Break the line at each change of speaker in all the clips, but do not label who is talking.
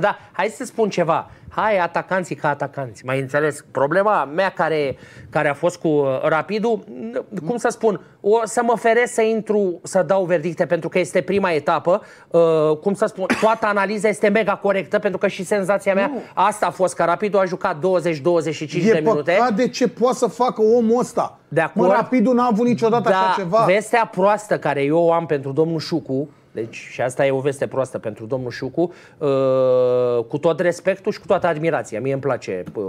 Da, hai să spun ceva. Hai, atacanții ca atacanți. Mai înțeles? Problema mea care, care a fost cu uh, Rapidul, cum să spun, o să mă feresc să intru, să dau verdicte, pentru că este prima etapă. Uh, cum să spun, toată analiza este mega corectă, pentru că și senzația mea, nu. asta a fost, că Rapidul a jucat 20-25 de minute. Păcat de ce poate să facă omul ăsta. De acord? Mă, Rapidul n-a avut niciodată da, așa ceva. vestea proastă care eu o am pentru domnul Șucu, deci, și asta e o veste proastă pentru domnul Șucu, uh, cu tot respectul și cu toată admirația. Mie îmi place uh,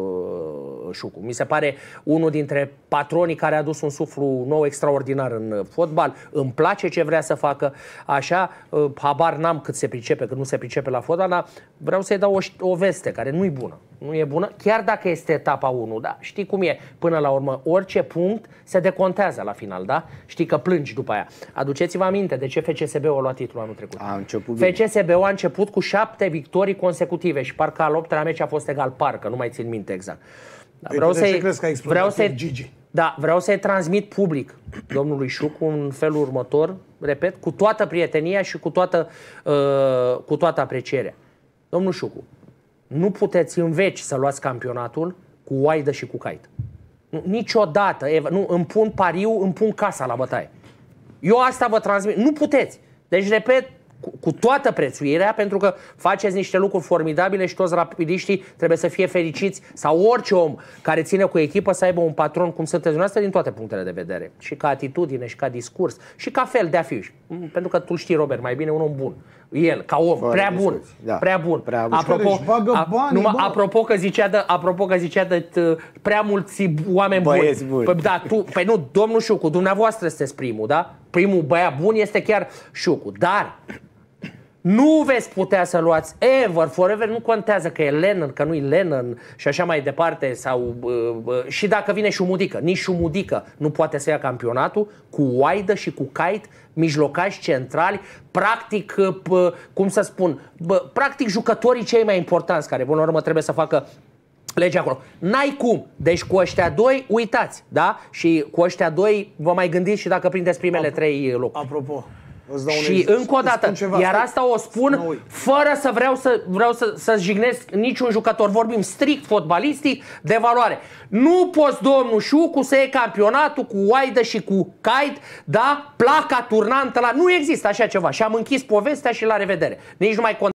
Șucu. Mi se pare unul dintre patronii care a dus un suflu nou extraordinar în fotbal. Îmi place ce vrea să facă. Așa, uh, habar n-am cât se pricepe, cât nu se pricepe la fotbal, dar vreau să-i dau o, o veste care nu-i bună nu e bună, chiar dacă este etapa 1, da? Știi cum e, până la urmă, orice punct se decontează la final, da? Știi că plângi după aia. Aduceți-vă aminte de ce FCSB-ul a luat titlul anul trecut. A început FCSB-ul a început cu șapte victorii consecutive și parcă al optelea meci a fost egal, parcă, nu mai țin minte exact. Da, vreau să-i, vreau să-i, Gigi. Da, vreau să-i transmit public domnului Șuc un felul următor, repet, cu toată prietenia și cu toată, uh, cu toată aprecierea. Domnul Șucu, nu puteți în veci să luați campionatul cu oaidă și cu cait. Nu, niciodată, Eva, nu, îmi pun pariu, îmi pun casa la bătaie. Eu asta vă transmit. Nu puteți. Deci, repet, cu, cu toată prețuirea, pentru că faceți niște lucruri formidabile și toți rapidiștii trebuie să fie fericiți sau orice om care ține cu echipă să aibă un patron cum sunteți dumneavoastră din toate punctele de vedere. Și ca atitudine, și ca discurs, și ca fel de a fi. Pentru că tu știi, Robert, mai bine un om bun. El, ca om, prea bun, da. prea bun. Prea bun. Apropo, își deci a, numai, bă. apropo că zicea de, apropo că zicea de t, uh, prea mulți oameni Băieți buni. buni. Păi, da, tu, păi nu, domnul Șucu, dumneavoastră sunteți primul, da? Primul băiat bun este chiar Șucu. Dar nu veți putea să luați ever, forever, nu contează că e Lennon, că nu-i Lennon și așa mai departe. sau uh, Și dacă vine și Mudică, nici Mudică nu poate să ia campionatul cu Waidă și cu Kite, mijlocași centrali, practic, uh, cum să spun, bă, practic jucătorii cei mai importanți care, până la urmă, trebuie să facă legea acolo. N-ai cum. Deci cu ăștia doi, uitați, da? Și cu ăștia doi vă mai gândiți și dacă prindeți primele Ap- trei locuri. Apropo, și încă o dată, ceva, iar asta o spun fără să vreau să vreau să, să jignesc niciun jucător. Vorbim strict fotbalistic de valoare. Nu poți, domnul Șucu, să e campionatul cu Oaidă și cu Kaid da? Placa turnantă la... Nu există așa ceva. Și am închis povestea și la revedere. Nici nu mai